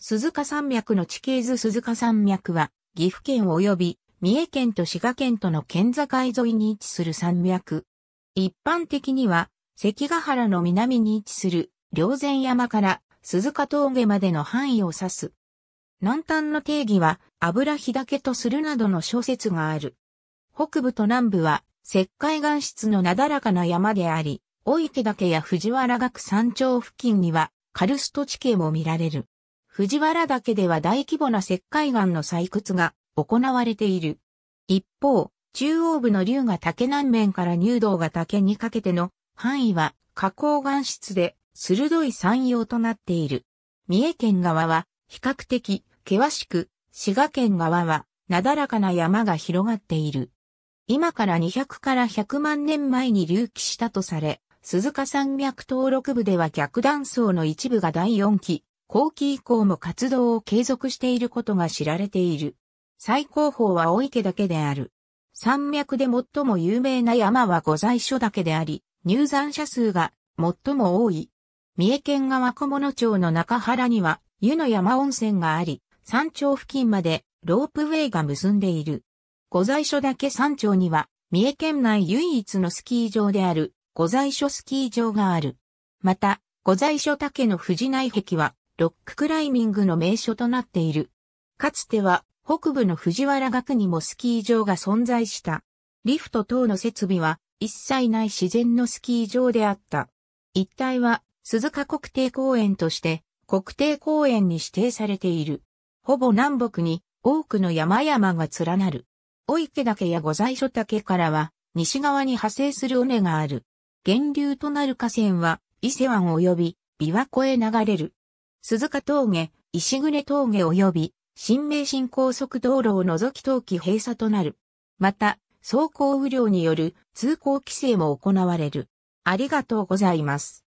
鈴鹿山脈の地形図鈴鹿山脈は、岐阜県及び三重県と滋賀県との県境沿いに位置する山脈。一般的には、関ヶ原の南に位置する、両前山から鈴鹿峠までの範囲を指す。南端の定義は、油日岳とするなどの諸説がある。北部と南部は、石灰岩質のなだらかな山であり、大池岳や藤原岳山頂付近には、カルスト地形も見られる。藤原岳では大規模な石灰岩の採掘が行われている。一方、中央部の竜が竹南面から入道が竹にかけての範囲は花崗岩質で鋭い山陽となっている。三重県側は比較的険しく、滋賀県側はなだらかな山が広がっている。今から200から100万年前に隆起したとされ、鈴鹿山脈登録部では逆断層の一部が第4期、後期以降も活動を継続していることが知られている。最高峰は大池だけである。山脈で最も有名な山は御在所だけであり、入山者数が最も多い。三重県川小物町の中原には湯の山温泉があり、山頂付近までロープウェイが結んでいる。御在所だけ山頂には三重県内唯一のスキー場である御在所スキー場がある。また、御在所竹の藤内壁はロッククライミングの名所となっている。かつては北部の藤原学にもスキー場が存在した。リフト等の設備は一切ない自然のスキー場であった。一帯は鈴鹿国定公園として国定公園に指定されている。ほぼ南北に多くの山々が連なる。お池岳や御在所岳からは西側に派生する尾根がある。源流となる河川は伊勢湾及び琵琶湖へ流れる。鈴鹿峠、石暮峠及び、新名神高速道路を除き冬季閉鎖となる。また、走行雨量による通行規制も行われる。ありがとうございます。